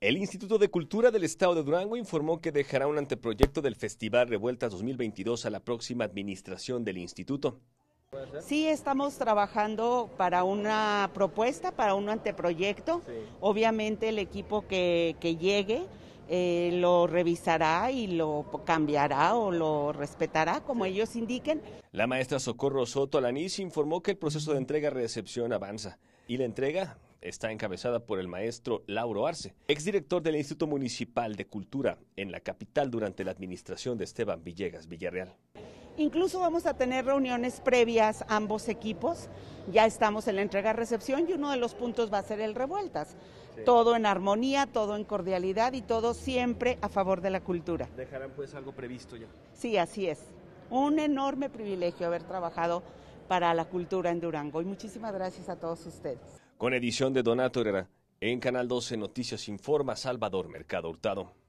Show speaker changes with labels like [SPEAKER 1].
[SPEAKER 1] El Instituto de Cultura del Estado de Durango informó que dejará un anteproyecto del Festival Revueltas 2022 a la próxima administración del instituto.
[SPEAKER 2] Sí, estamos trabajando para una propuesta, para un anteproyecto. Obviamente el equipo que, llegue eh, lo revisará y lo cambiará o lo respetará como ellos indiquen.
[SPEAKER 1] La maestra Socorro Soto Alanis informó que el proceso de entrega-recepción avanza y la entrega está encabezada por el maestro Lauro Arce, exdirector del Instituto Municipal de Cultura en la capital durante la administración de Esteban Villegas Villarreal.
[SPEAKER 2] Incluso vamos a tener reuniones previas ambos equipos. Ya estamos en la entrega-recepción y uno de los puntos va a ser el revueltas. Todo en armonía, todo en cordialidad y todo siempre a favor de la cultura.
[SPEAKER 3] ¿Dejarán pues algo previsto ya?
[SPEAKER 2] Sí, así es. Un enorme privilegio haber trabajado para la cultura en Durango. Y muchísimas gracias a todos ustedes.
[SPEAKER 1] Con edición de Donato Herrera, en Canal 12 Noticias Informa Salvador Mercado Hurtado.